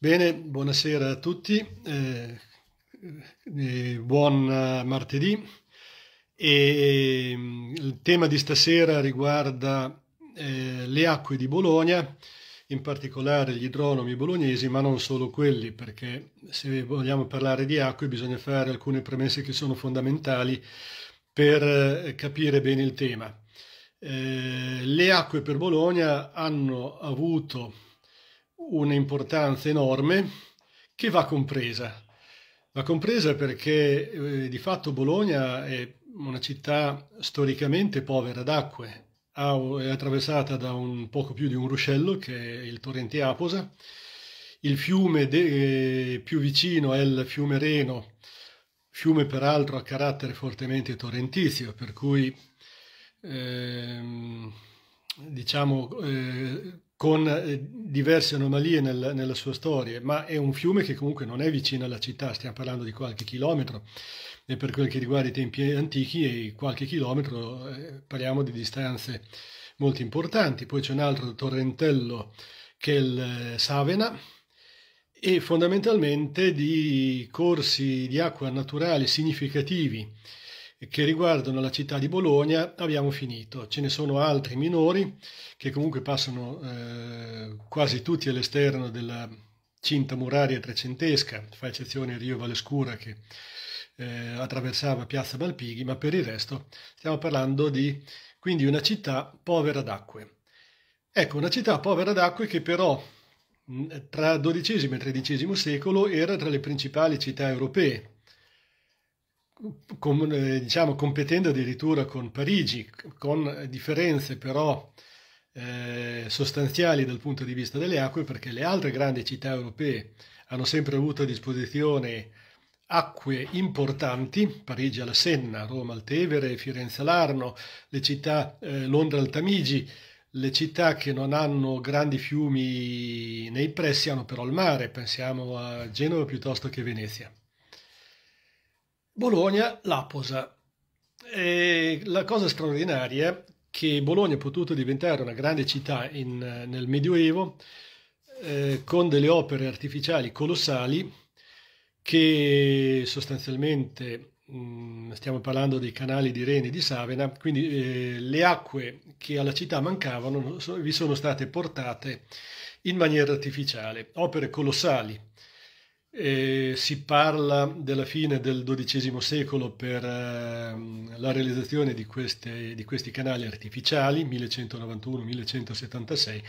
Bene, buonasera a tutti, eh, eh, buon eh, martedì. E, mm, il tema di stasera riguarda eh, le acque di Bologna, in particolare gli idronomi bolognesi, ma non solo quelli, perché se vogliamo parlare di acque bisogna fare alcune premesse che sono fondamentali per eh, capire bene il tema. Eh, le acque per Bologna hanno avuto un'importanza enorme che va compresa. Va compresa perché eh, di fatto Bologna è una città storicamente povera d'acque, è attraversata da un poco più di un ruscello che è il torrente Aposa, il fiume de, eh, più vicino è il fiume Reno, fiume peraltro a carattere fortemente torrentizio, per cui ehm, diciamo eh, con eh, diverse anomalie nel, nella sua storia, ma è un fiume che comunque non è vicino alla città, stiamo parlando di qualche chilometro e per quel che riguarda i tempi antichi qualche chilometro eh, parliamo di distanze molto importanti. Poi c'è un altro torrentello che è il eh, Savena e fondamentalmente di corsi di acqua naturale significativi che riguardano la città di Bologna abbiamo finito. Ce ne sono altri minori che comunque passano eh, quasi tutti all'esterno della cinta muraria trecentesca, fa eccezione Rio Valescura che eh, attraversava Piazza Malpighi, ma per il resto stiamo parlando di quindi una città povera d'acque. Ecco, una città povera d'acque che però tra XII e XIII secolo era tra le principali città europee, com, eh, diciamo, competendo addirittura con Parigi, con differenze però eh, sostanziali dal punto di vista delle acque, perché le altre grandi città europee hanno sempre avuto a disposizione acque importanti, Parigi alla Senna, Roma al Tevere, Firenze all'Arno, le città eh, Londra al Tamigi, le città che non hanno grandi fiumi nei pressi hanno però il mare, pensiamo a Genova piuttosto che Venezia. Bologna-Laposa. E la cosa straordinaria è che Bologna è potuto diventare una grande città in, nel Medioevo eh, con delle opere artificiali colossali che sostanzialmente mh, mm, stiamo parlando dei canali di Rene e di Savena, quindi eh, le acque che alla città mancavano vi sono state portate in maniera artificiale, opere colossali e si parla della fine del XII secolo per eh, la realizzazione di, queste, di, questi canali artificiali, 1191-1176,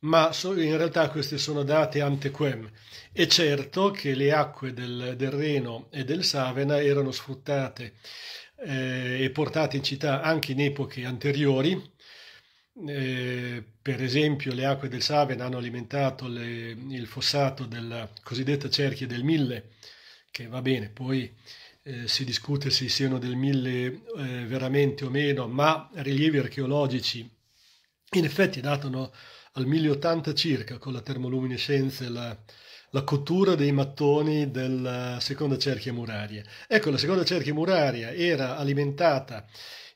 ma so, in realtà queste sono date antequem. È certo che le acque del, del Reno e del Savena erano sfruttate eh, e portate in città anche in epoche anteriori, eh, per esempio le acque del Saven hanno alimentato le, il fossato della cosiddetta cerchia del Mille, che va bene, poi eh, si discute se siano del Mille eh, veramente o meno, ma rilievi archeologici in effetti datano al 1080 circa con la termoluminescenza e la, la cottura dei mattoni della seconda cerchia muraria. Ecco, la seconda cerchia muraria era alimentata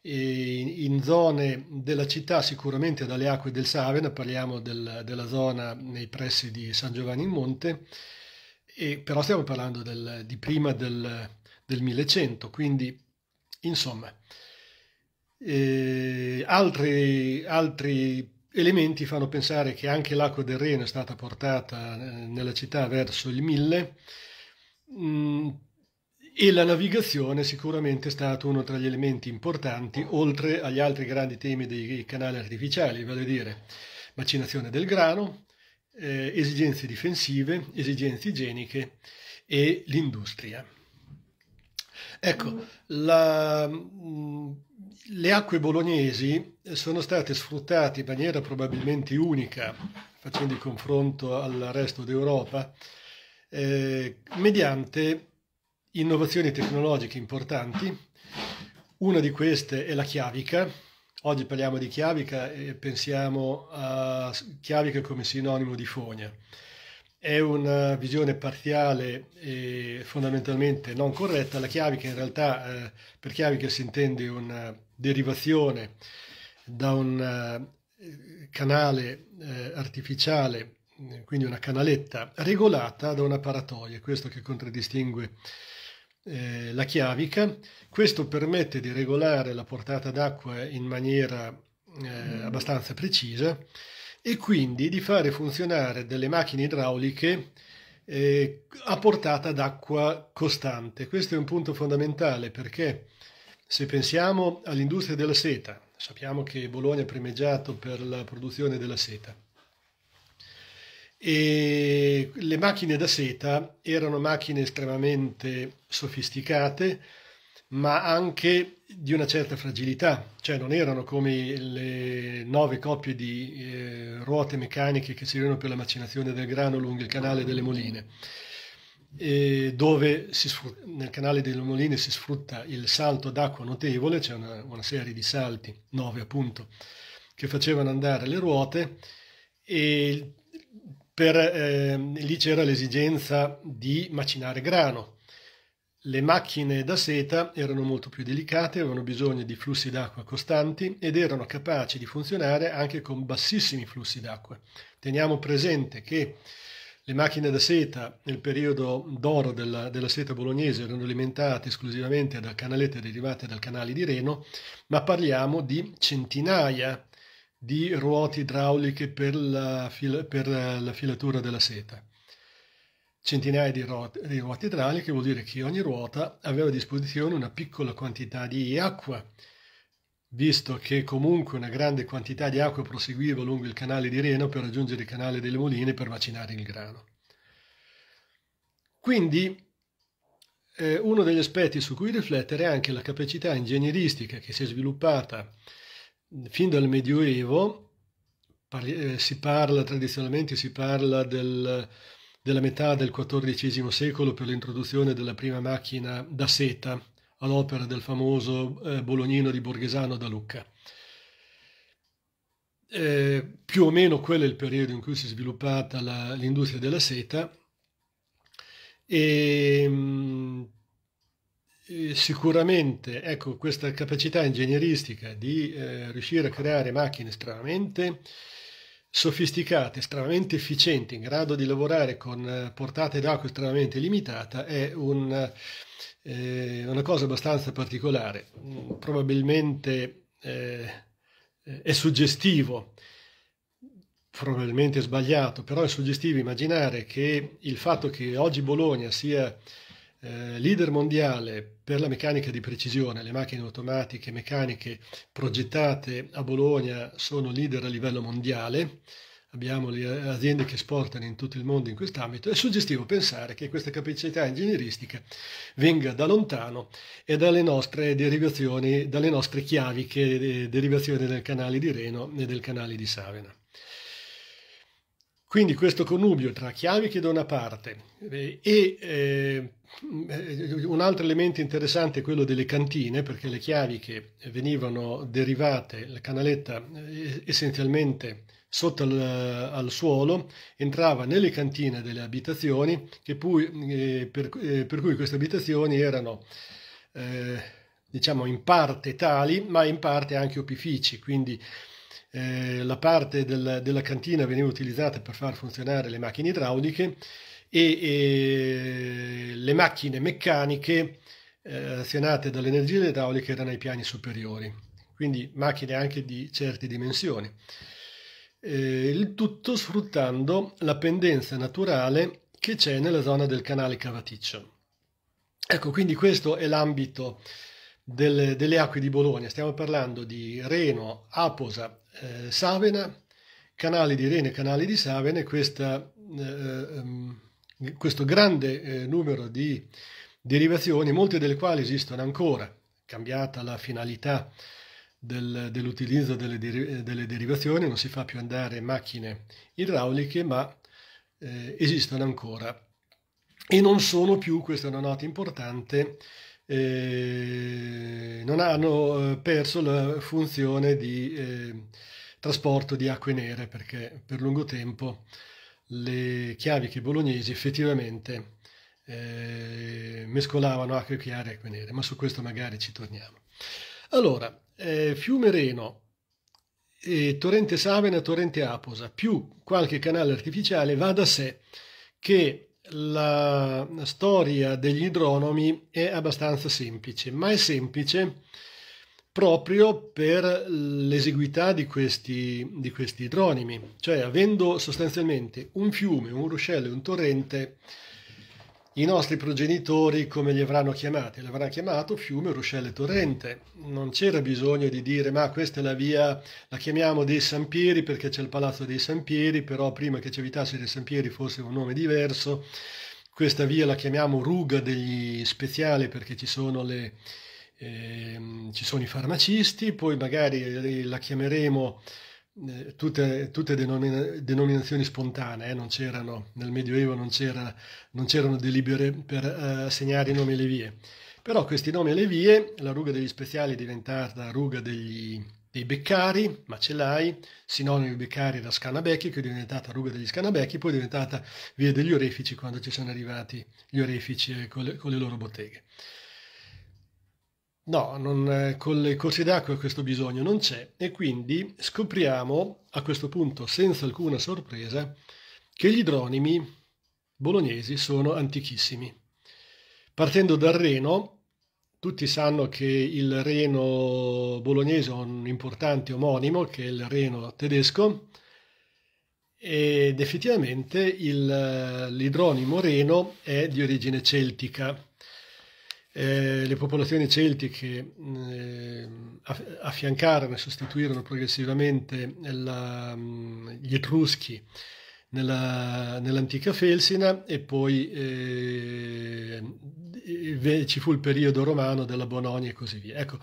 in zone della città sicuramente dalle acque del Savena, parliamo del, della zona nei pressi di San Giovanni in Monte, e, però stiamo parlando del, di prima del, del 1100, quindi insomma eh, altri, altri elementi fanno pensare che anche l'acqua del Reno è stata portata eh, nella città verso il 1000 e la navigazione sicuramente è stato uno tra gli elementi importanti, oltre agli altri grandi temi dei canali artificiali, vale a dire macinazione del grano, eh, esigenze difensive, esigenze igieniche e l'industria. Ecco, mm. la, mm, le acque bolognesi sono state sfruttate in maniera probabilmente unica, facendo il confronto al resto d'Europa, eh, mediante innovazioni tecnologiche importanti. Una di queste è la chiavica. Oggi parliamo di chiavica e pensiamo a chiavica come sinonimo di fogna. È una visione parziale e fondamentalmente non corretta. La chiavica in realtà eh, per chiavica si intende una derivazione da un eh, canale eh, artificiale quindi una canaletta regolata da una paratoia, questo che contraddistingue eh, la chiavica. Questo permette di regolare la portata d'acqua in maniera eh, mm. abbastanza precisa e quindi di fare funzionare delle macchine idrauliche eh, a portata d'acqua costante. Questo è un punto fondamentale perché se pensiamo all'industria della seta, sappiamo che Bologna è primeggiato per la produzione della seta. E le macchine da seta erano macchine estremamente sofisticate, ma anche di una certa fragilità, cioè non erano come le nove coppie di eh, ruote meccaniche che servivano per la macinazione del grano lungo il canale delle moline, e dove si, nel canale delle moline si sfrutta il salto d'acqua notevole, c'è cioè una, una serie di salti, nove appunto, che facevano andare le ruote e per, eh, lì c'era l'esigenza di macinare grano. Le macchine da seta erano molto più delicate, avevano bisogno di flussi d'acqua costanti ed erano capaci di funzionare anche con bassissimi flussi d'acqua. Teniamo presente che le macchine da seta nel periodo d'oro della, della seta bolognese erano alimentate esclusivamente da canalette derivate dal canale di Reno, ma parliamo di centinaia di ruote idrauliche per la, per la filatura della seta. Centinaia di ruote, di ruote idrauliche vuol dire che ogni ruota aveva a disposizione una piccola quantità di acqua, visto che comunque una grande quantità di acqua proseguiva lungo il canale di Reno per raggiungere il canale delle Moline per macinare il grano. Quindi eh, uno degli aspetti su cui riflettere è anche la capacità ingegneristica che si è sviluppata fin dal Medioevo parli, eh, si parla, tradizionalmente si parla del, della metà del XIV secolo per l'introduzione della prima macchina da seta all'opera del famoso eh, bolognino di Borghesano da Lucca. Eh, più o meno quello è il periodo in cui si è sviluppata la, l'industria della seta e sicuramente ecco, questa capacità ingegneristica di eh, riuscire a creare macchine estremamente sofisticate, estremamente efficienti, in grado di lavorare con eh, portate d'acqua estremamente limitata, è un, eh, una cosa abbastanza particolare. Probabilmente eh, è suggestivo, probabilmente è sbagliato, però è suggestivo immaginare che il fatto che oggi Bologna sia eh, leader mondiale per la meccanica di precisione, le macchine automatiche meccaniche progettate a Bologna sono leader a livello mondiale, abbiamo le aziende che esportano in tutto il mondo in quest'ambito, è suggestivo pensare che questa capacità ingegneristica venga da lontano e dalle nostre derivazioni, dalle nostre chiaviche eh, derivazioni del canale di Reno e del canale di Savena. Quindi questo connubio tra chiavi che da una parte eh, e eh, un altro elemento interessante è quello delle cantine, perché le chiavi che venivano derivate, la canaletta eh, essenzialmente sotto al, al suolo, entrava nelle cantine delle abitazioni, poi, eh, per, eh, per, cui queste abitazioni erano eh, diciamo in parte tali, ma in parte anche opifici, quindi eh, la parte del, della cantina veniva utilizzata per far funzionare le macchine idrauliche e, e le macchine meccaniche azionate eh, dall'energia idraulica erano ai piani superiori, quindi macchine anche di certe dimensioni. Eh, il tutto sfruttando la pendenza naturale che c'è nella zona del canale Cavaticcio. Ecco, quindi questo è l'ambito del, delle acque di Bologna. Stiamo parlando di Reno, Aposa, eh, Savena, canali di Rene, canali di Savena, questa, eh, ehm, questo grande eh, numero di derivazioni, molte delle quali esistono ancora, cambiata la finalità del, dell'utilizzo delle, deri, delle, derivazioni, non si fa più andare macchine idrauliche, ma eh, esistono ancora e non sono più, questa è una nota importante, non hanno eh, perso la funzione di eh, trasporto di acque nere perché per lungo tempo le chiaviche bolognesi effettivamente eh, mescolavano acque chiare e acque nere, ma su questo magari ci torniamo. Allora, eh, fiume Reno, torrente Savena, torrente Aposa, più qualche canale artificiale, va da sé che la storia degli idronomi è abbastanza semplice, ma è semplice proprio per l'esiguità di questi, di questi idronimi, cioè avendo sostanzialmente un fiume, un ruscello e un torrente, i nostri progenitori come li avranno chiamati? Li avranno chiamato fiume, ruscello torrente. Non c'era bisogno di dire ma questa è la via, la chiamiamo dei Sampieri perché c'è il palazzo dei Sampieri, però prima che Civitasse dei San Pieri fosse un nome diverso. Questa via la chiamiamo ruga degli speziali perché ci sono, le, eh, ci sono i farmacisti, poi magari la chiameremo eh, tutte, tutte denomina, denominazioni spontanee, eh, non c'erano, nel Medioevo non, c'era, non c'erano delibere per eh, assegnare i nomi alle vie. Però questi nomi alle vie, la ruga degli speziali è diventata ruga degli, dei beccari, macellai, sinonimo di beccari era Scanabecchi, che è diventata ruga degli Scanabecchi, poi è diventata via degli orefici quando ci sono arrivati gli orefici eh, con le, con le loro botteghe. No, non, eh, con le corse d'acqua questo bisogno non c'è e quindi scopriamo a questo punto, senza alcuna sorpresa, che gli idronimi bolognesi sono antichissimi. Partendo dal Reno, tutti sanno che il Reno bolognese ha un importante omonimo, che è il Reno tedesco, ed effettivamente il, eh, l'idronimo Reno è di origine celtica eh, le popolazioni celtiche eh, affiancarono e sostituirono progressivamente la, mm, gli Etruschi nella, nell'antica Felsina e poi eh, ci fu il periodo romano della Bononia e così via. Ecco,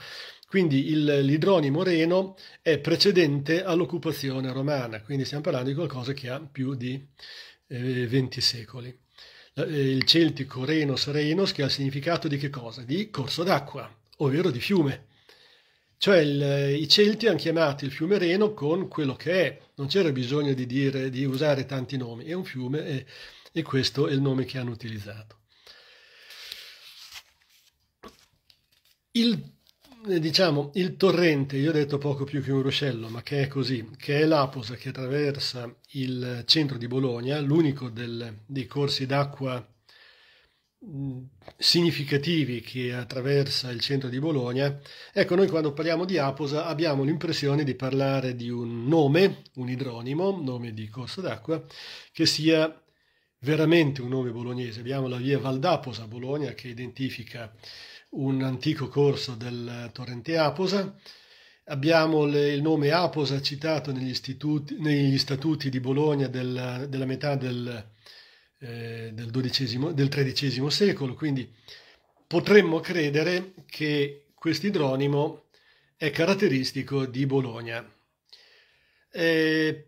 quindi il, l'idronimo reno è precedente all'occupazione romana, quindi stiamo parlando di qualcosa che ha più di 20 eh, secoli. Eh, il celtico Renos Renos che ha il significato di che cosa? Di corso d'acqua, ovvero di fiume. Cioè il, eh, i Celti hanno chiamato il fiume Reno con quello che è, non c'era bisogno di, dire, di usare tanti nomi, è un fiume e, e questo è il nome che hanno utilizzato. Il eh, diciamo, il torrente, io ho detto poco più che un ruscello, ma che è così, che è l'Aposa che attraversa il centro di Bologna, l'unico del, dei corsi d'acqua mm, significativi che attraversa il centro di Bologna. Ecco, noi quando parliamo di Aposa abbiamo l'impressione di parlare di un nome, un idronimo, nome di corso d'acqua, che sia veramente un nome bolognese. Abbiamo la via Valdaposa a Bologna che identifica un antico corso del torrente Aposa. Abbiamo le, il nome Aposa citato negli, negli statuti di Bologna del, della metà del, eh, del, XII, del XIII secolo, quindi potremmo credere che quest'idronimo è caratteristico di Bologna. Eh,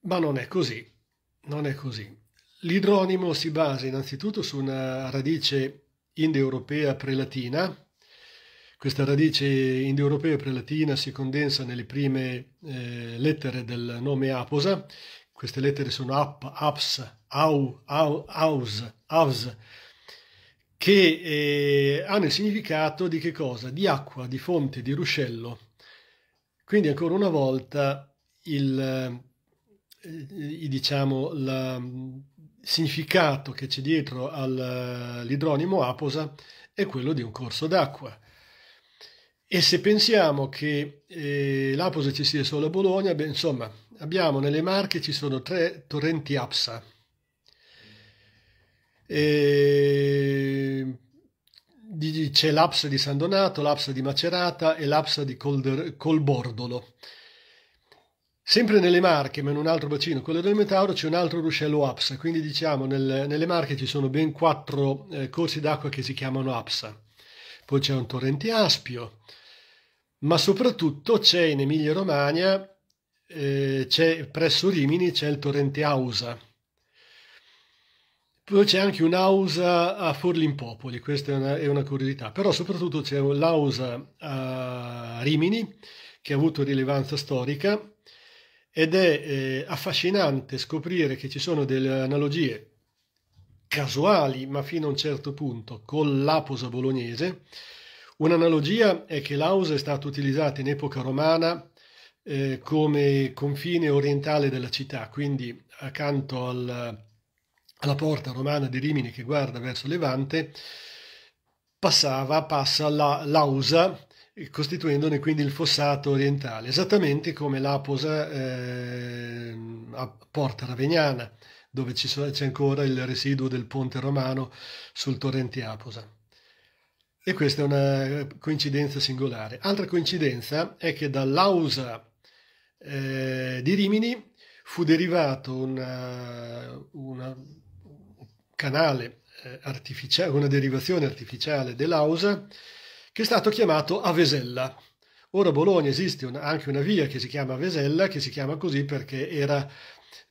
ma non è così, non è così. L'idronimo si basa innanzitutto su una radice indoeuropea prelatina. Questa radice indoeuropea prelatina si condensa nelle prime eh, lettere del nome Aposa. Queste lettere sono AP, Aps, Au, au Aus, Avs, che eh, hanno il significato di che cosa? Di acqua, di fonte, di ruscello. Quindi ancora una volta il, eh, diciamo, la, significato che c'è dietro all'idronimo eh, aposa è quello di un corso d'acqua. E se pensiamo che eh, l'aposa ci sia solo a Bologna, beh, insomma, abbiamo nelle Marche ci sono tre torrenti Apsa. E... C'è l'Apsa di San Donato, l'Apsa di Macerata e l'Apsa di Colder... Colbordolo. Sempre nelle Marche, ma in un altro bacino, quello del Metauro, c'è un altro ruscello APSA, quindi diciamo nel, nelle Marche ci sono ben quattro eh, corsi d'acqua che si chiamano APSA, poi c'è un torrente Aspio, ma soprattutto c'è in Emilia-Romagna, eh, c'è, presso Rimini, c'è il torrente Ausa. Poi c'è anche un'ausa a Forlimpopoli, questa è una, è una curiosità, però soprattutto c'è l'ausa a Rimini, che ha avuto rilevanza storica, ed è eh, affascinante scoprire che ci sono delle analogie casuali, ma fino a un certo punto, con l'aposa bolognese. Un'analogia è che l'ausa è stata utilizzata in epoca romana eh, come confine orientale della città, quindi accanto al, alla porta romana di Rimini che guarda verso Levante, passava, passa la, l'ausa costituendone quindi il fossato orientale, esattamente come l'Aposa eh, a Porta Ravegnana, dove c'è ancora il residuo del ponte romano sul torrente Aposa. E questa è una coincidenza singolare. Altra coincidenza è che dall'Ausa eh, di Rimini fu derivato un eh, canale eh, artificiale, una derivazione artificiale dell'Ausa, che è stato chiamato Avesella. Ora a Bologna esiste un, anche una via che si chiama Avesella, che si chiama così perché era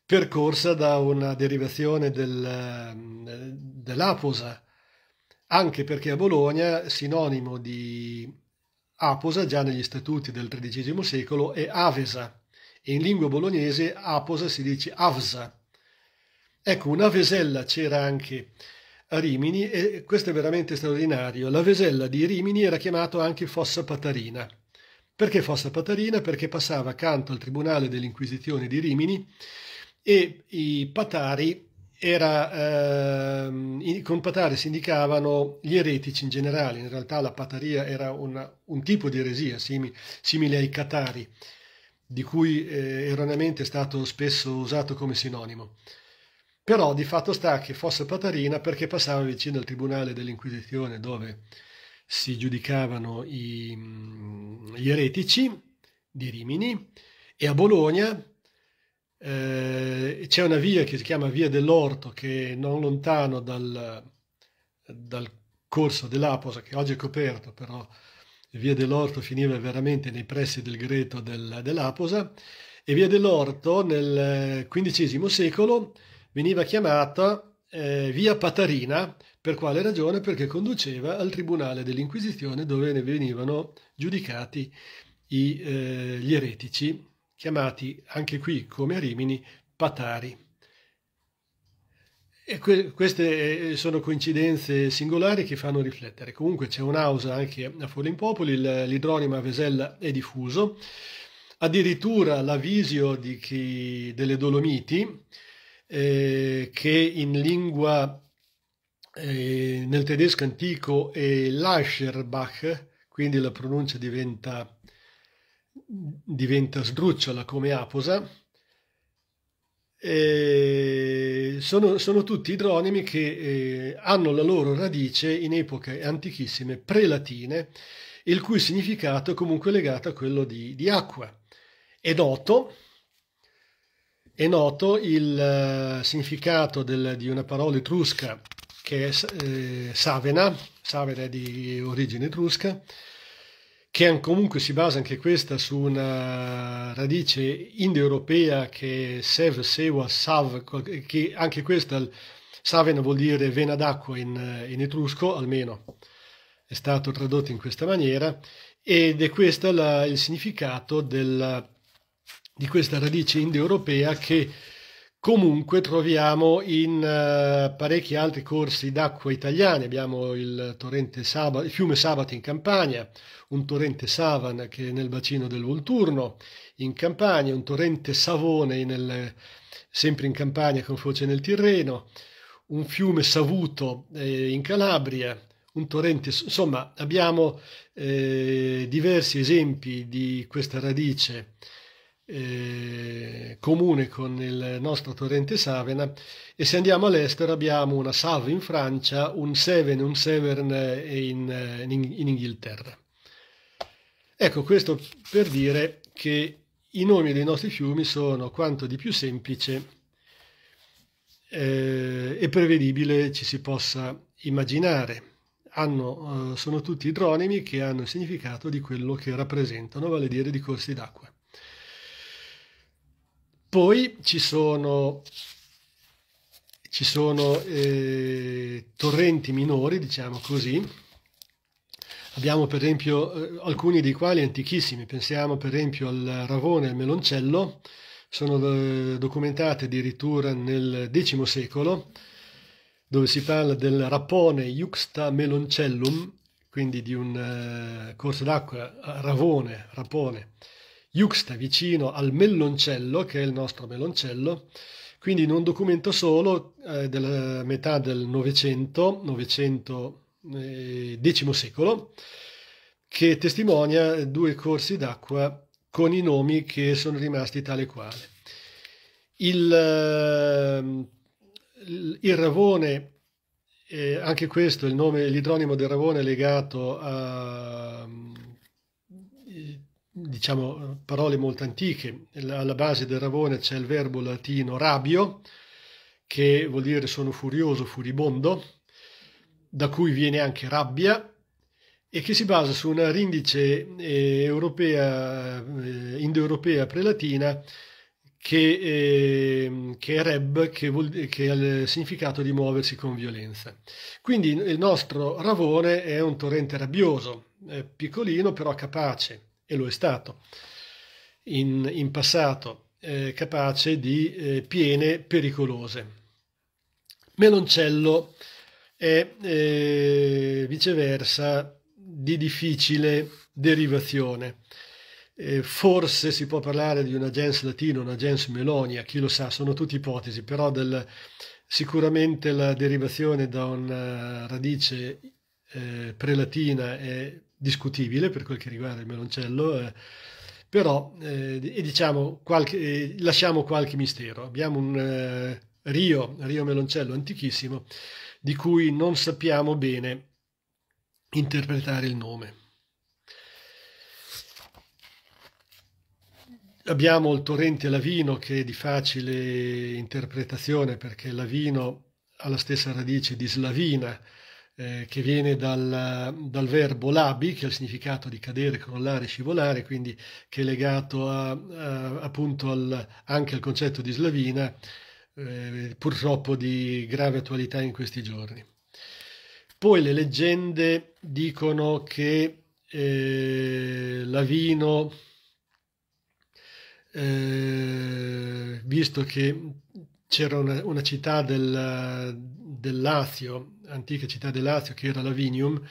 percorsa da una derivazione del, eh, dell'Aposa, anche perché a Bologna sinonimo di Aposa già negli statuti del XIII secolo è Avesa e in lingua bolognese Aposa si dice Avsa. Ecco, una Vesella c'era anche a Rimini e questo è veramente straordinario. La Vesella di Rimini era chiamata anche Fossa Patarina. Perché Fossa Patarina? Perché passava accanto al Tribunale dell'Inquisizione di Rimini e i patari era, eh, con patari si indicavano gli eretici in generale, in realtà la pataria era una, un tipo di eresia simile, simile ai catari, di cui eh, erroneamente è stato spesso usato come sinonimo. Però di fatto sta che fosse Patarina perché passava vicino al tribunale dell'Inquisizione dove si giudicavano i, mm, gli eretici di Rimini e a Bologna eh, c'è una via che si chiama Via dell'Orto che non lontano dal, dal corso dell'Aposa che oggi è coperto però Via dell'Orto finiva veramente nei pressi del greto del, dell'Aposa e Via dell'Orto nel XV eh, secolo veniva chiamata eh, via Patarina, per quale ragione? Perché conduceva al tribunale dell'Inquisizione dove ne venivano giudicati i, eh, gli eretici, chiamati anche qui come a Rimini Patari. E que- queste eh, sono coincidenze singolari che fanno riflettere. Comunque c'è un'ausa anche a Folimpopoli, l- l'idronima Vesella è diffuso, addirittura l'avvisio di chi, delle Dolomiti eh, che in lingua eh, nel tedesco antico è Lascherbach, quindi la pronuncia diventa, diventa sdrucciola come aposa. Eh, sono, sono, tutti idronimi che eh, hanno la loro radice in epoche antichissime prelatine, il cui significato è comunque legato a quello di, di acqua. È noto, è noto il eh, significato del, di una parola etrusca che è eh, Savena, Savena è di origine etrusca, che comunque si basa anche questa su una radice indoeuropea che è Sev, Sewa, Sav, che anche questa Savena vuol dire vena d'acqua in, eh, in etrusco, almeno è stato tradotto in questa maniera, ed è questo la, il significato del, di questa radice indoeuropea che comunque troviamo in eh, parecchi altri corsi d'acqua italiani. Abbiamo il, Saba, il, fiume Sabato in Campania, un torrente Savan che è nel bacino del Volturno in Campania, un torrente Savone nel, sempre in Campania con foce nel Tirreno, un fiume Savuto eh, in Calabria, un torrente, insomma abbiamo eh, diversi esempi di questa radice eh, comune con il nostro torrente Savena e se andiamo all'estero abbiamo una Save in Francia, un Seven e un Severn in, eh, in, in Inghilterra. Ecco, questo per dire che i nomi dei nostri fiumi sono quanto di più semplice eh, e prevedibile ci si possa immaginare. Hanno, eh, sono tutti idronimi che hanno il significato di quello che rappresentano, vale a dire di corsi d'acqua. Poi ci sono, ci sono eh, torrenti minori, diciamo così. Abbiamo per esempio eh, alcuni dei quali antichissimi, pensiamo per esempio al Ravone e al Meloncello, sono eh, documentate addirittura nel X secolo, dove si parla del Rapone Juxta Meloncellum, quindi di un eh, corso d'acqua, Ravone, Rapone, Juxta vicino al Melloncello, che è il nostro Meloncello. quindi in un documento solo eh, della metà del Novecento, Novecento X eh, secolo, che testimonia due corsi d'acqua con i nomi che sono rimasti tale quale. Il, eh, il Ravone, eh, anche questo, il nome, l'idronimo del Ravone è legato a diciamo, parole molto antiche. Alla base del Ravone c'è il verbo latino rabio, che vuol dire sono furioso, furibondo, da cui viene anche rabbia, e che si basa su una rindice eh, europea, eh, indoeuropea prelatina che, eh, che è reb, che, vuol, che, ha il significato di muoversi con violenza. Quindi il nostro Ravone è un torrente rabbioso, eh, piccolino però capace, e lo è stato in, in passato, eh, capace di eh, piene pericolose. Meloncello è eh, viceversa di difficile derivazione. Eh, forse si può parlare di una gens latina, una gens melonia, chi lo sa, sono tutte ipotesi, però del, sicuramente la derivazione da una radice eh, prelatina è discutibile per quel che riguarda il meloncello, eh, però eh, e diciamo qualche, eh, lasciamo qualche mistero. Abbiamo un eh, rio, rio meloncello antichissimo, di cui non sappiamo bene interpretare il nome. Abbiamo il torrente Lavino che è di facile interpretazione perché Lavino ha la stessa radice di Slavina, eh, che viene dal, dal, verbo labi, che ha il significato di cadere, crollare, scivolare, quindi che è legato a, a, appunto al, anche al concetto di slavina, eh, purtroppo di grave attualità in questi giorni. Poi le leggende dicono che eh, Lavino, eh, visto che c'era una, una città del, del Lazio, antica città del Lazio, che era Lavinium,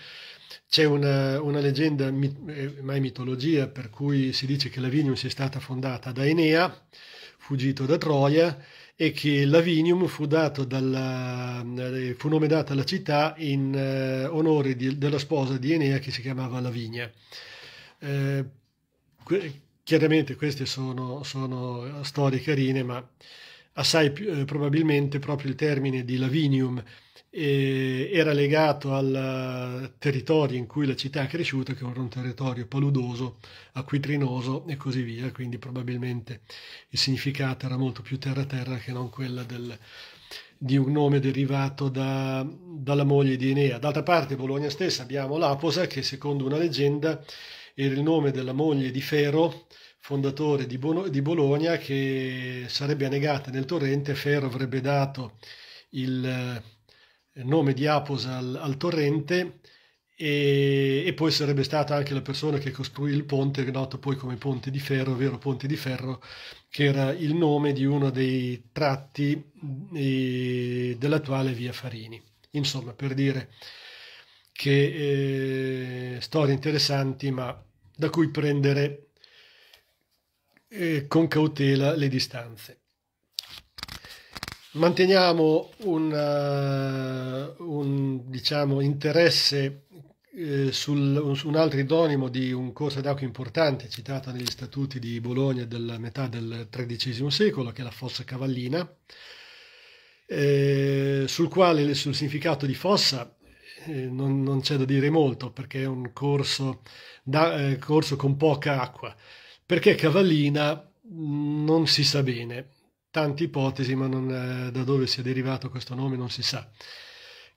c'è una, una leggenda, mit- eh, mai mitologia, per cui si dice che Lavinium sia stata fondata da Enea, fuggito da Troia, e che Lavinium fu, dalla, eh, fu nominata la città in eh, onore di, della sposa di Enea che si chiamava Lavinia. Eh, que- chiaramente queste sono, sono storie carine, ma assai eh, probabilmente proprio il termine di Lavinium eh, era legato al territorio in cui la città è cresciuta, che era un territorio paludoso, acquitrinoso e così via, quindi probabilmente il significato era molto più terra-terra che non quella del, di un nome derivato da, dalla moglie di Enea. D'altra parte, Bologna stessa abbiamo l'Aposa, che secondo una leggenda era il nome della moglie di Fero, fondatore di, Bo- di Bologna, che sarebbe annegata nel torrente, Ferro avrebbe dato il eh, nome di Apos al, al torrente e, e, poi sarebbe stata anche la persona che costruì il ponte, noto poi come Ponte di Ferro, vero Ponte di Ferro, che era il nome di uno dei tratti eh, dell'attuale via Farini. Insomma, per dire che eh, storie interessanti, ma da cui prendere e con cautela le distanze. Manteniamo una, eh, un diciamo, interesse eh, sul, su un altro idonimo di un corso d'acqua importante citato negli statuti di Bologna della metà del XIII secolo, che è la Fossa Cavallina, eh, sul quale sul significato di fossa eh, non, non c'è da dire molto perché è un corso, da, eh, corso con poca acqua perché Cavallina mm, non si sa bene, tante ipotesi, ma non, eh, da dove sia derivato questo nome non si sa.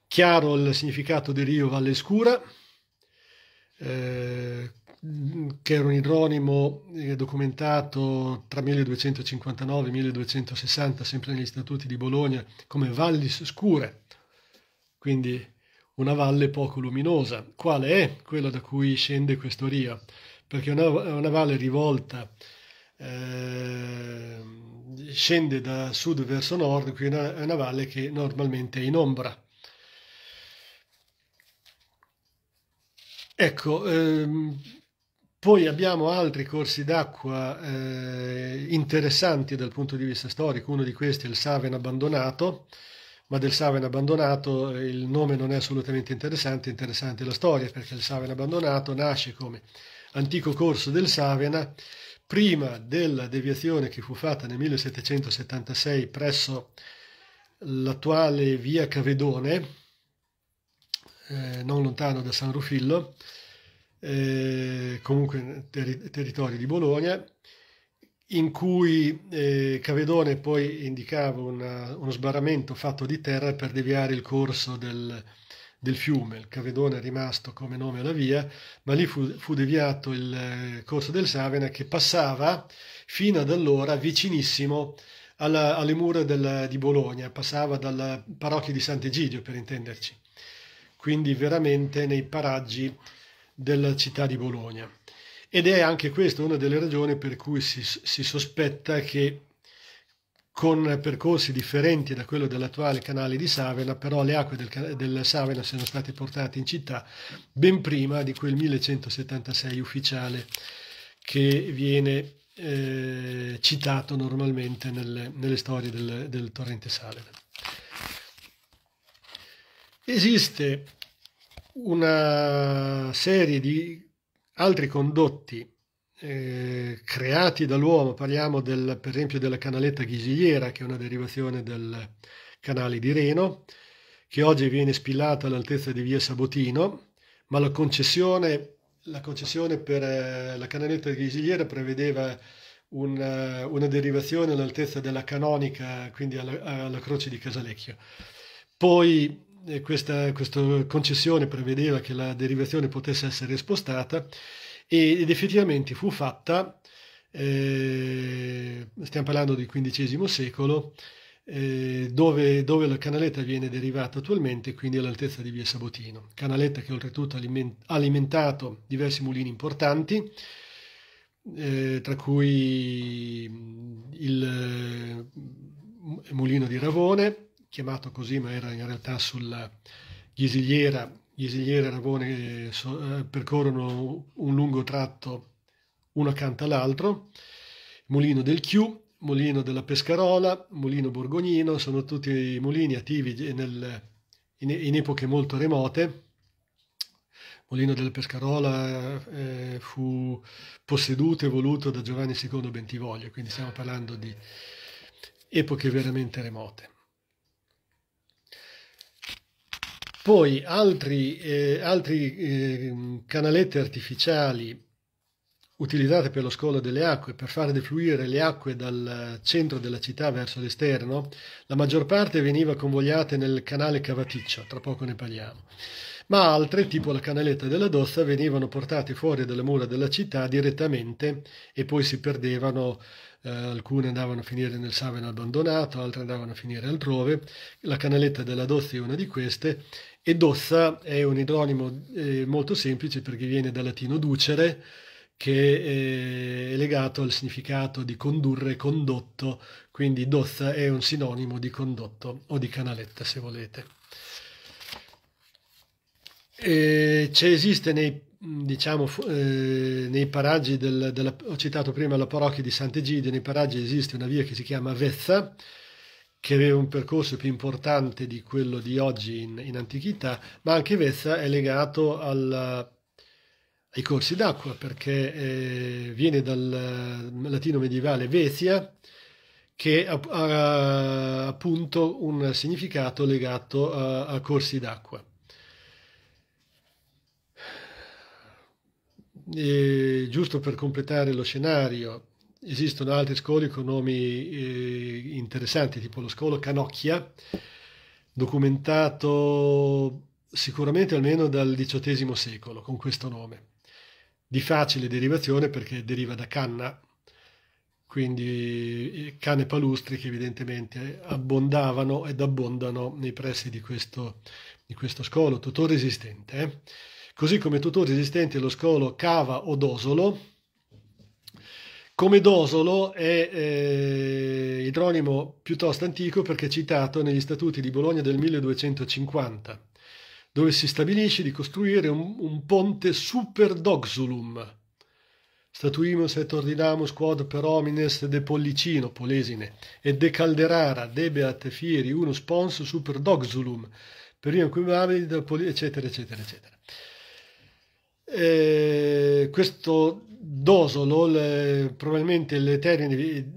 Chiaro il significato di Rio Valle Scura, eh, che era un idronimo eh, documentato tra 1259 e 1260, sempre negli statuti di Bologna, come Vallis Scure, quindi una valle poco luminosa, Qual è quella da cui scende questo rio perché una, una valle rivolta eh, scende da sud verso nord, qui è una, è una valle che normalmente è in ombra. Ecco, ehm, poi abbiamo altri corsi d'acqua eh, interessanti dal punto di vista storico, uno di questi è il Saven abbandonato, ma del Saven abbandonato eh, il nome non è assolutamente interessante, interessante la storia perché il Saven abbandonato nasce come antico corso del Savena, prima della deviazione che fu fatta nel 1776 presso l'attuale via Cavedone, eh, non lontano da San Rufillo, eh, comunque ter- territorio di Bologna, in cui eh, Cavedone poi indicava una, uno sbarramento fatto di terra per deviare il corso del, del fiume, il Cavedone è rimasto come nome alla via, ma lì fu, fu deviato il eh, corso del Savena che passava fino ad allora vicinissimo alla, alle mura del, di Bologna, passava dal parrocchio di Sant'Egidio per intenderci, quindi veramente nei paraggi della città di Bologna. Ed è anche questa una delle ragioni per cui si, si sospetta che con percorsi differenti da quello dell'attuale canale di Savena, però le acque del, del, Savena sono state portate in città ben prima di quel 1176 ufficiale che viene eh, citato normalmente nelle, nelle storie del, del, torrente Savena. Esiste una serie di altri condotti eh, creati dall'uomo, parliamo del, per esempio della canaletta Ghisigliera, che è una derivazione del canale di Reno, che oggi viene spillata all'altezza di via Sabotino, ma la concessione, la concessione per eh, la canaletta Ghisigliera prevedeva una, eh, una derivazione all'altezza della canonica, quindi alla, alla croce di Casalecchio. Poi eh, questa, questa concessione prevedeva che la derivazione potesse essere spostata ed effettivamente fu fatta, eh, stiamo parlando del XV secolo, eh, dove, dove, la canaletta viene derivata attualmente, quindi all'altezza di via Sabotino. Canaletta che oltretutto ha alimentato diversi mulini importanti, eh, tra cui il eh, mulino di Ravone, chiamato così ma era in realtà sulla Ghisigliera gli esilieri aragoni eh, percorrono un lungo tratto uno accanto all'altro. Mulino del Chiù, Mulino della Pescarola, Mulino Borgognino, sono tutti mulini attivi nel, in, in, epoche molto remote. Mulino della Pescarola eh, fu posseduto e voluto da Giovanni II Bentivoglio, quindi stiamo parlando di epoche veramente remote. Poi altri, eh, altri eh, canaletti artificiali utilizzati per lo scolo delle acque, per far defluire le acque dal centro della città verso l'esterno, la maggior parte veniva convogliata nel canale Cavaticcio, tra poco ne parliamo ma altre, tipo la canaletta della Dossa, venivano portate fuori dalle mura della città direttamente e poi si perdevano, eh, alcune andavano a finire nel Saven abbandonato, altre andavano a finire altrove, la canaletta della Dossa è una di queste e Dossa è un idronimo eh, molto semplice perché viene dal latino ducere, che eh, è legato al significato di condurre, condotto, quindi dozza è un sinonimo di condotto o di canaletta se volete. Eh, esiste nei, diciamo, eh, nei paraggi del, della, ho citato prima la parrocchia di Sant'Egidio nei paraggi esiste una via che si chiama Vezza, che aveva un percorso più importante di quello di oggi in, in antichità, ma anche Vezza è legato al, ai corsi d'acqua, perché eh, viene dal latino medievale Vezia, che ha, ha appunto un significato legato a, eh, a corsi d'acqua. E, giusto per completare lo scenario, esistono altri scoli con nomi eh, interessanti, tipo lo scolo Canocchia, documentato sicuramente almeno dal XVIII secolo con questo nome, di facile derivazione perché deriva da canna, quindi eh, canne palustri che evidentemente abbondavano ed abbondano nei pressi di questo, di questo scolo, tuttora esistente. Eh? così come tutori esistenti allo scolo cava o dosolo. Come dosolo è eh, idronimo piuttosto antico perché è citato negli statuti di Bologna del 1250, dove si stabilisce di costruire un, un ponte super doxulum, statuimus et ordinamus quod per homines de Pollicino, Polesine, e de Calderara, debeat fieri, uno pons super doxulum, per iam eccetera, eccetera, eccetera eh, questo dosolo, probabilmente l'eterine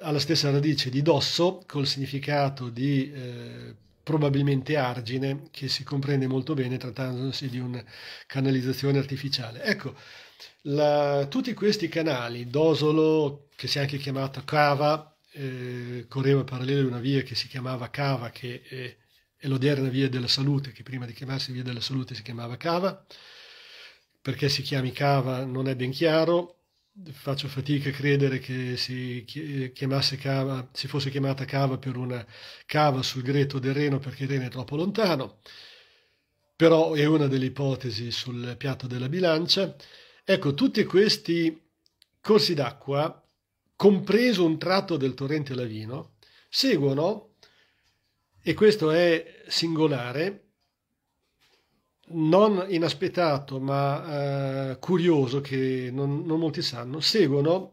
ha la stessa radice di dosso, col significato di eh, probabilmente argine, che si comprende molto bene trattandosi di una canalizzazione artificiale. Ecco, la, tutti questi canali, dosolo, che si è anche chiamato cava, eh, correva parallelo a una via che si chiamava cava, che è, è l'odierna via della salute, che prima di chiamarsi via della salute si chiamava cava, perché si chiami cava non è ben chiaro, faccio fatica a credere che si, cava, si fosse chiamata cava per una cava sul greto del Reno perché il Reno è troppo lontano, però è una delle ipotesi sul piatto della bilancia. Ecco, tutti questi corsi d'acqua, compreso un tratto del torrente Lavino, seguono, e questo è singolare, non inaspettato ma eh, curioso che non, non molti sanno, seguono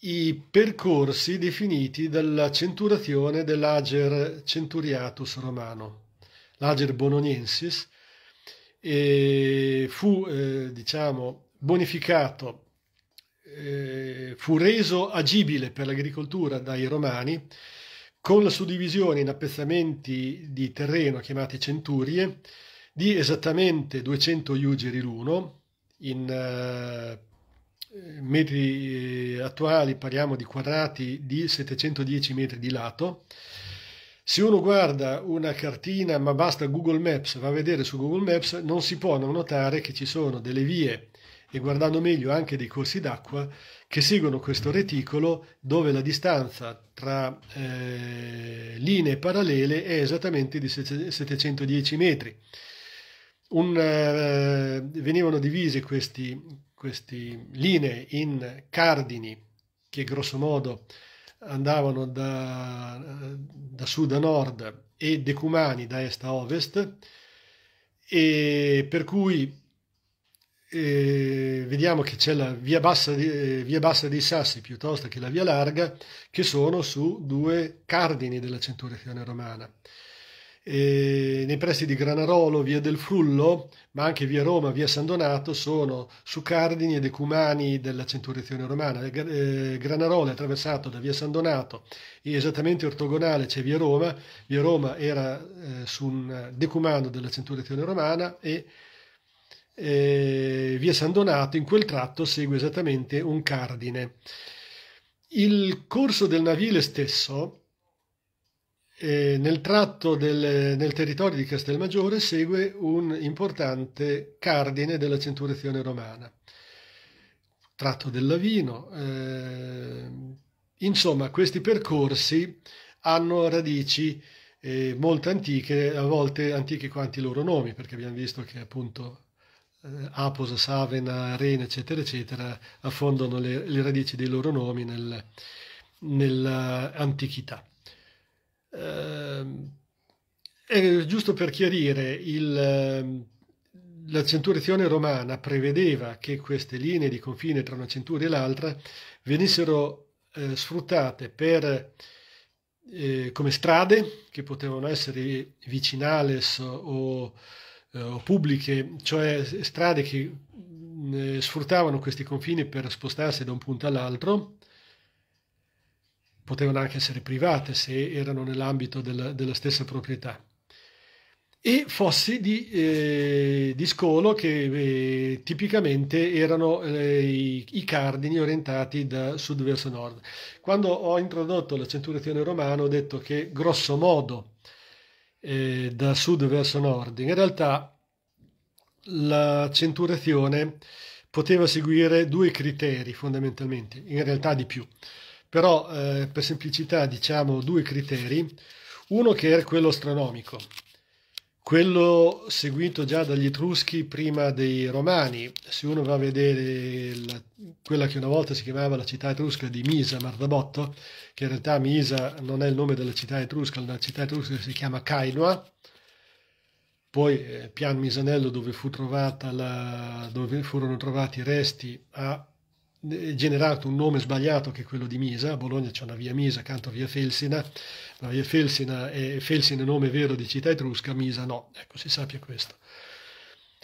i percorsi definiti dalla centurazione dell'Ager Centuriatus romano, l'Ager Bononiensis, e fu, eh, diciamo, bonificato, eh, fu reso agibile per l'agricoltura dai romani con la suddivisione in appezzamenti di terreno chiamati centurie, di esattamente 200 ugeri l'uno, in uh, metri eh, attuali parliamo di quadrati di 710 metri di lato. Se uno guarda una cartina, ma basta Google Maps, va a vedere su Google Maps, non si può non notare che ci sono delle vie e guardando meglio anche dei corsi d'acqua che seguono questo reticolo dove la distanza tra eh, linee parallele è esattamente di 710 metri un, eh, venivano divise queste linee in cardini che grossomodo andavano da, da, sud a nord e decumani da est a ovest e per cui eh, vediamo che c'è la via bassa, di, via bassa dei sassi piuttosto che la via larga che sono su due cardini della centurione romana eh, nei pressi di Granarolo, via del Frullo, ma anche via Roma, via San Donato, sono su cardini ed ecumani della centurizione romana. Eh, Granarolo è attraversato da via San Donato e esattamente ortogonale c'è via Roma. Via Roma era eh, su un decumano della centurizione romana e via San Donato in quel tratto segue esattamente un cardine. Il corso del navile stesso eh, nel tratto del nel territorio di Castelmaggiore segue un importante cardine della centuriazione romana, tratto del Lavino. Eh, insomma, questi percorsi hanno radici eh, molto antiche, a volte antiche quanti i loro nomi, perché abbiamo visto che appunto eh, Apos, Savena, Arena, eccetera, eccetera, affondano le, le, radici dei loro nomi nel, nell'antichità. Eh, giusto per chiarire, il, ehm, la centurizione romana prevedeva che queste linee di confine tra una centuria e l'altra venissero eh, sfruttate per, eh, come strade che potevano essere vicinales o, o eh, pubbliche, cioè strade che mm, sfruttavano questi confini per spostarsi da un punto all'altro potevano anche essere private se erano nell'ambito della, della stessa proprietà. E fossi di, eh, di scolo che eh, tipicamente erano eh, i, i, cardini orientati da sud verso nord. Quando ho introdotto la centurazione romana ho detto che grosso modo eh, da sud verso nord, in realtà la centurazione poteva seguire due criteri fondamentalmente, in realtà di più però eh, per semplicità diciamo due criteri, uno che era quello astronomico, quello seguito già dagli Etruschi prima dei Romani, se uno va a vedere la, quella che una volta si chiamava la città etrusca di Misa, Marzabotto, che in realtà Misa non è il nome della città etrusca, la città etrusca si chiama Cainua, poi eh, Pian Misanello dove, fu la, dove furono trovati i resti a eh, generato un nome sbagliato che è quello di Misa, a Bologna c'è una via Misa accanto a via Felsina, la via Felsina è, Felsina nome vero di città etrusca, Misa no, ecco si sappia questo.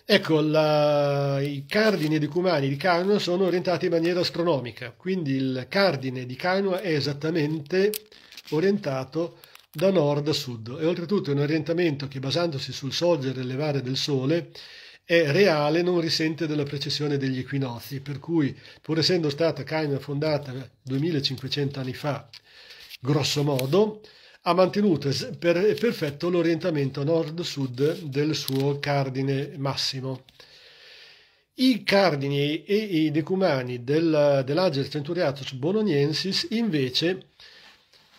Ecco, la, i cardini decumani di Canua sono orientati in maniera astronomica, quindi il cardine di Canua è esattamente orientato da nord a sud e oltretutto è un orientamento che basandosi sul sorgere e levare del sole è reale, non risente della precessione degli equinozi, per cui pur essendo stata Caina fondata 2500 anni fa, grosso modo, ha mantenuto per perfetto l'orientamento nord-sud del suo cardine massimo. I cardini e i decumani del, dell'Ager Centuriatus Boloniensis invece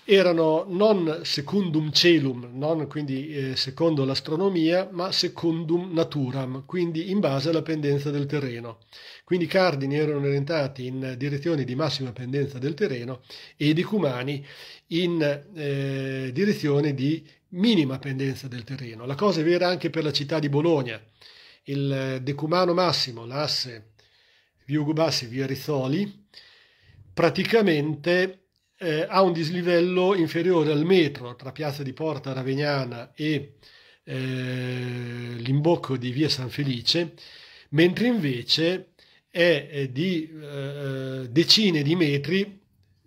erano non secundum celum, non quindi eh, secondo l'astronomia, ma secundum naturam, quindi in base alla pendenza del terreno. Quindi i cardini erano orientati in direzioni di massima pendenza del terreno e i decumani in eh, direzione di minima pendenza del terreno. La cosa è vera anche per la città di Bologna. Il decumano massimo, l'asse Viugubassi via Rizzoli, praticamente eh, ha un dislivello inferiore al metro tra Piazza di Porta Ravegnana e eh, l'imbocco di Via San Felice, mentre invece è di eh, decine di metri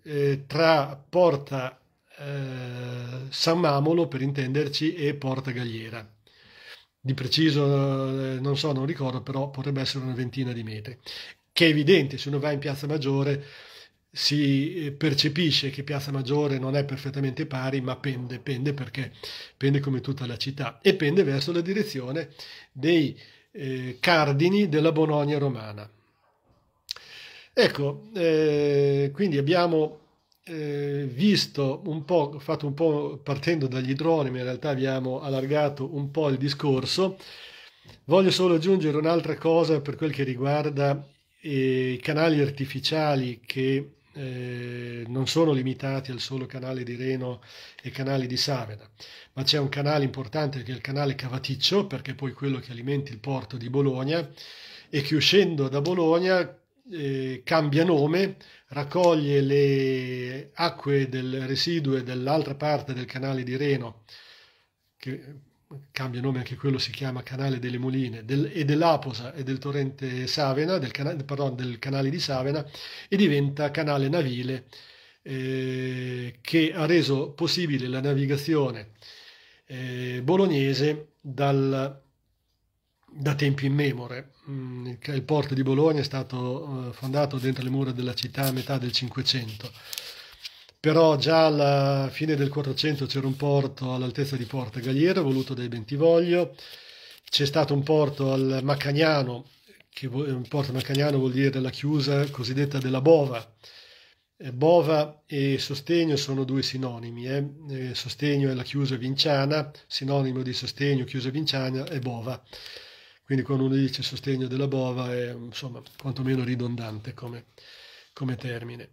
eh, tra Porta eh, San Mamolo, per intenderci, e Porta Gagliera. Di preciso eh, non so, non ricordo, però potrebbe essere una ventina di metri. Che è evidente, se uno va in Piazza Maggiore si eh, percepisce che Piazza Maggiore non è perfettamente pari, ma pende, pende perché pende come tutta la città e pende verso la direzione dei eh, cardini della Bologna romana. Ecco, eh, quindi abbiamo eh, visto un po', fatto un po' partendo dagli idronimi, in realtà abbiamo allargato un po' il discorso. Voglio solo aggiungere un'altra cosa per quel che riguarda eh, i canali artificiali che eh, non sono limitati al solo canale di Reno e canale di Savena, ma c'è un canale importante che è il canale Cavaticcio, perché è poi quello che alimenta il porto di Bologna e che uscendo da Bologna eh, cambia nome, raccoglie le acque del residue dell'altra parte del canale di Reno, che cambia nome anche quello, si chiama Canale delle Moline, del, e dell'Aposa e del torrente Savena, del, cana, pardon, del canale di Savena, e diventa canale navile eh, che ha reso possibile la navigazione eh, bolognese dal, da tempi immemore. Mm, il porto di Bologna è stato eh, fondato dentro le mura della città a metà del Cinquecento però già alla fine del 400 c'era un porto all'altezza di Porta Gagliera voluto dai Bentivoglio, c'è stato un porto al Macagnano, che un porto macagnano vuol dire la chiusa cosiddetta della Bova. Eh, Bova e sostegno sono due sinonimi, eh. eh? sostegno è la chiusa vinciana, sinonimo di sostegno, chiusa vinciana è Bova. Quindi quando uno dice sostegno della Bova è insomma quantomeno ridondante come, come termine.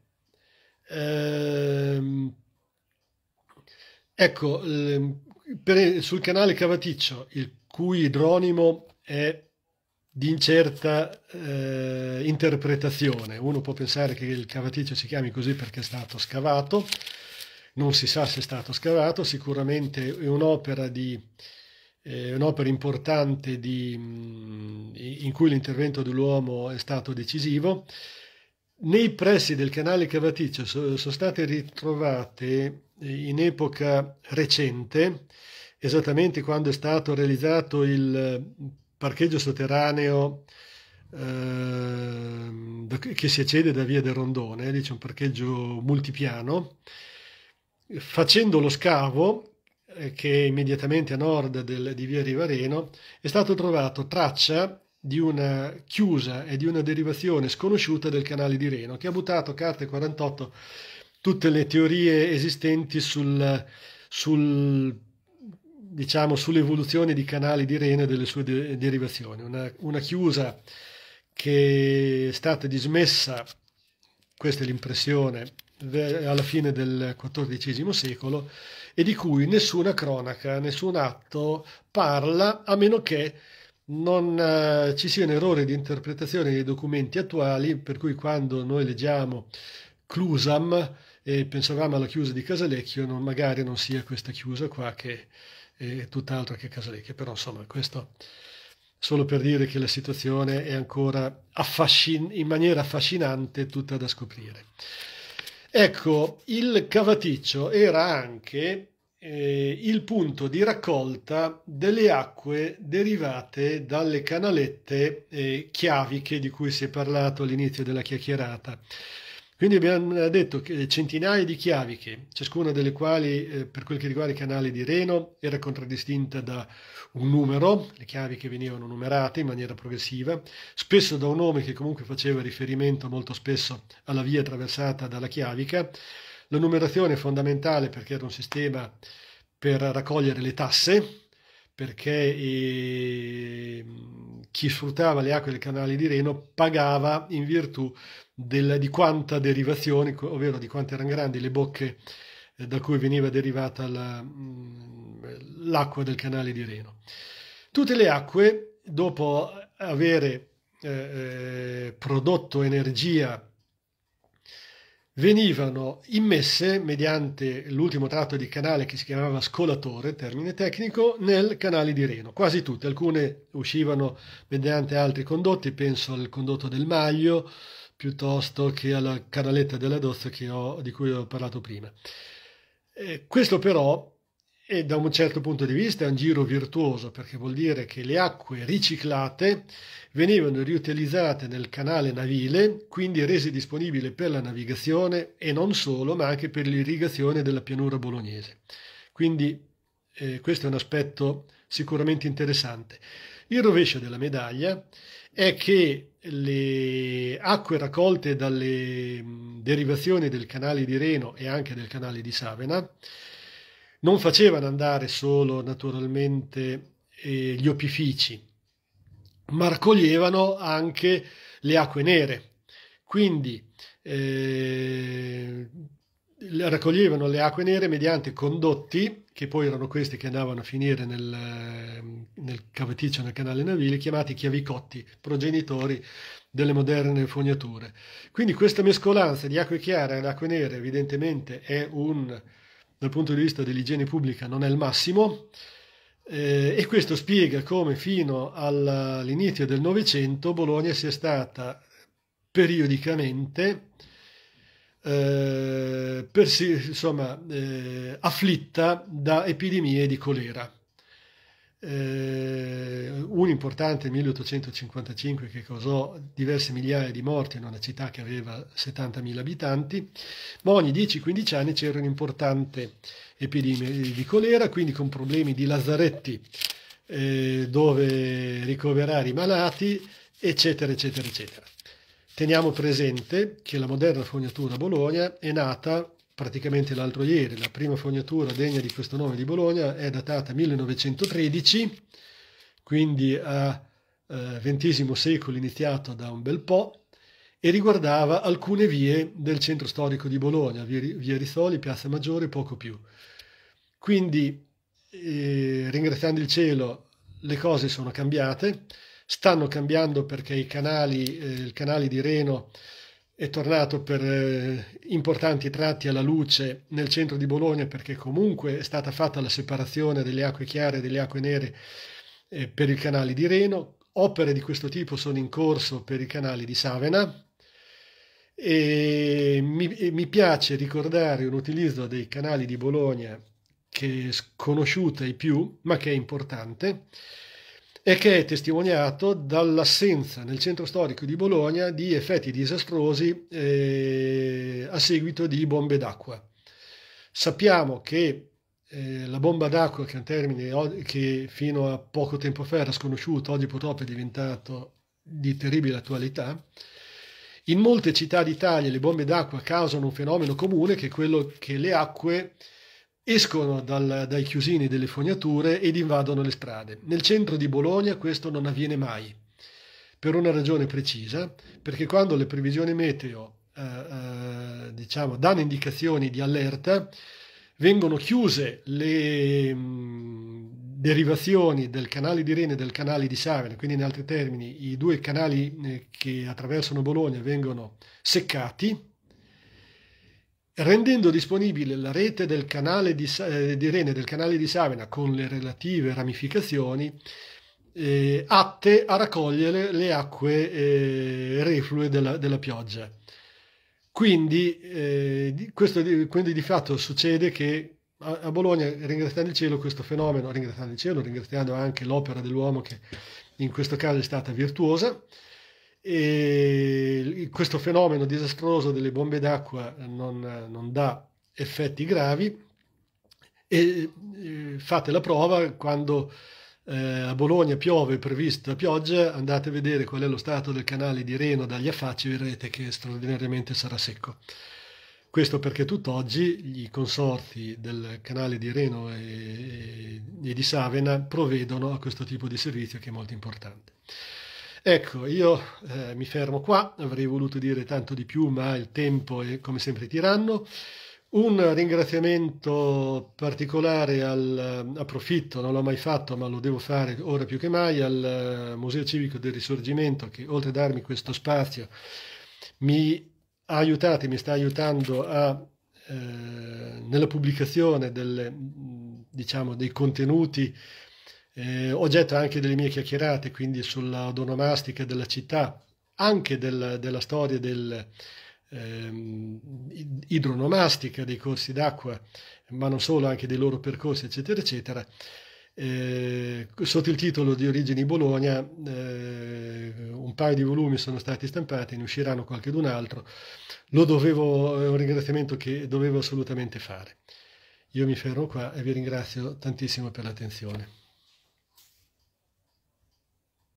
Eh, ecco, ehm, per, sul canale Cavaticcio, il cui idronimo è di incerta eh, interpretazione. Uno può pensare che il cavaticcio si chiami così perché è stato scavato, non si sa se è stato scavato, sicuramente è un'opera, di, eh, un'opera importante di, mm, in cui l'intervento dell'uomo è stato decisivo. Nei pressi del canale Cavaticcio sono state ritrovate eh, in epoca recente, esattamente quando è stato realizzato il eh, parcheggio sotterraneo eh, che si accede da via del Rondone, lì c'è un parcheggio multipiano, facendo lo scavo eh, che è immediatamente a nord del, di via Rivareno è stato trovato traccia di una chiusa e di una derivazione sconosciuta del canale di Reno, che ha buttato carte 48 tutte le teorie esistenti sul, sul diciamo, sull'evoluzione di canali di Reno e delle sue de- derivazioni. Una, una chiusa che è stata dismessa, questa è l'impressione, alla fine del XIV secolo e di cui nessuna cronaca, nessun atto parla a meno che non eh, ci sia un errore di interpretazione dei documenti attuali, per cui quando noi leggiamo Clusam e pensavamo alla chiusa di Casalecchio, non, magari non sia questa chiusa qua che è tutt'altro che Casalecchio, però insomma questo solo per dire che la situazione è ancora affascin- in maniera affascinante tutta da scoprire. Ecco, il cavaticcio era anche eh, il punto di raccolta delle acque derivate dalle canalette eh, chiaviche di cui si è parlato all'inizio della chiacchierata. Quindi abbiamo detto che centinaia di chiaviche, ciascuna delle quali eh, per quel che riguarda i canali di Reno era contraddistinta da un numero, le chiaviche venivano numerate in maniera progressiva, spesso da un nome che comunque faceva riferimento molto spesso alla via attraversata dalla chiavica, la numerazione è fondamentale perché era un sistema per raccogliere le tasse, perché eh, chi sfruttava le acque del canale di Reno pagava in virtù del, di quanta derivazione, ovvero di quante erano grandi le bocche eh, da cui veniva derivata la, mm, l'acqua del canale di Reno. Tutte le acque, dopo avere eh, eh prodotto energia venivano immesse mediante l'ultimo tratto di canale che si chiamava scolatore, termine tecnico, nel canale di Reno, quasi tutte, alcune uscivano mediante altri condotti, penso al condotto del Maglio piuttosto che alla canaletta della Dozza di cui ho parlato prima. Eh, questo però e da un certo punto di vista è un giro virtuoso perché vuol dire che le acque riciclate venivano riutilizzate nel canale navile, quindi rese disponibili per la navigazione e non solo, ma anche per l'irrigazione della pianura bolognese. Quindi eh, questo è un aspetto sicuramente interessante. Il rovescio della medaglia è che le acque raccolte dalle derivazioni del canale di Reno e anche del canale di Savena non facevano andare solo naturalmente eh, gli opifici, ma raccoglievano anche le acque nere. Quindi eh, raccoglievano le acque nere mediante condotti, che poi erano questi che andavano a finire nel, nel caveticcio, nel canale navile, chiamati chiavicotti, progenitori delle moderne fognature. Quindi questa mescolanza di acque chiare e acque nere evidentemente è un dal punto di vista dell'igiene pubblica non è il massimo eh, e questo spiega come fino all'inizio del Novecento Bologna sia stata periodicamente eh, persi, insomma, eh, afflitta da epidemie di colera eh, un importante 1855 che causò diverse migliaia di morti in una città che aveva 70.000 abitanti, ma ogni 10-15 anni c'era un'importante epidemia di colera, quindi con problemi di lazaretti eh, dove ricoverare i malati, eccetera, eccetera, eccetera. Teniamo presente che la moderna fognatura a Bologna è nata praticamente l'altro ieri, la prima fognatura degna di questo nome di Bologna è datata 1913, quindi a XX eh, secolo iniziato da un bel po', e riguardava alcune vie del centro storico di Bologna, via Risoli, Piazza Maggiore, e poco più. Quindi, eh, ringraziando il cielo, le cose sono cambiate, stanno cambiando perché i canali, eh, canale di Reno è tornato per eh, importanti tratti alla luce nel centro di Bologna perché comunque è stata fatta la separazione delle acque chiare e delle acque nere eh, per il canale di Reno. Opere di questo tipo sono in corso per i canali di Savena e mi, e mi piace ricordare un utilizzo dei canali di Bologna che è sconosciuta ai più ma che è importante e che è testimoniato dall'assenza nel centro storico di Bologna di effetti disastrosi eh, a seguito di bombe d'acqua. Sappiamo che eh, la bomba d'acqua, che è un termine che fino a poco tempo fa era sconosciuto, oggi purtroppo è diventato di terribile attualità, in molte città d'Italia le bombe d'acqua causano un fenomeno comune che è quello che le acque escono dal, dai chiusini delle fognature ed invadono le strade. Nel centro di Bologna questo non avviene mai, per una ragione precisa, perché quando le previsioni meteo eh, eh, diciamo, danno indicazioni di allerta, vengono chiuse le mh, mm, derivazioni del canale di Rene e del canale di Savena, quindi in altri termini i due canali eh, che attraversano Bologna vengono seccati rendendo disponibile la rete del canale di, eh, di, rene del canale di Savena con le relative ramificazioni eh, atte a raccogliere le acque eh, reflue della, della, pioggia. Quindi, eh, di, questo, di, quindi di fatto succede che a, a Bologna, ringraziando il cielo, questo fenomeno, ringraziando il cielo, ringraziando anche l'opera dell'uomo che in questo caso è stata virtuosa, e questo fenomeno disastroso delle bombe d'acqua non, non dà effetti gravi e eh, fate la prova quando eh, a Bologna piove, prevista pioggia, andate a vedere qual è lo stato del canale di Reno dagli affacci vedrete che straordinariamente sarà secco. Questo perché tutt'oggi i consorti del canale di Reno e, e di Savena provvedono a questo tipo di servizio che è molto importante. Ecco, io eh, mi fermo qua, avrei voluto dire tanto di più, ma il tempo è come sempre tiranno. Un ringraziamento particolare al, eh, approfitto, non l'ho mai fatto, ma lo devo fare ora più che mai, al eh, Museo Civico del Risorgimento che oltre a darmi questo spazio mi ha aiutato, e mi sta aiutando a, eh, nella pubblicazione delle, diciamo, dei contenuti eh, oggetto anche delle mie chiacchierate, quindi sulla odonomastica della città, anche del, della storia del, ehm, idronomastica dei corsi d'acqua, ma non solo, anche dei loro percorsi, eccetera, eccetera. Eh, sotto il titolo di Origini Bologna, eh, un paio di volumi sono stati stampati, ne usciranno qualche d'un altro. Lo dovevo, è un ringraziamento che dovevo assolutamente fare. Io mi fermo qua e vi ringrazio tantissimo per l'attenzione.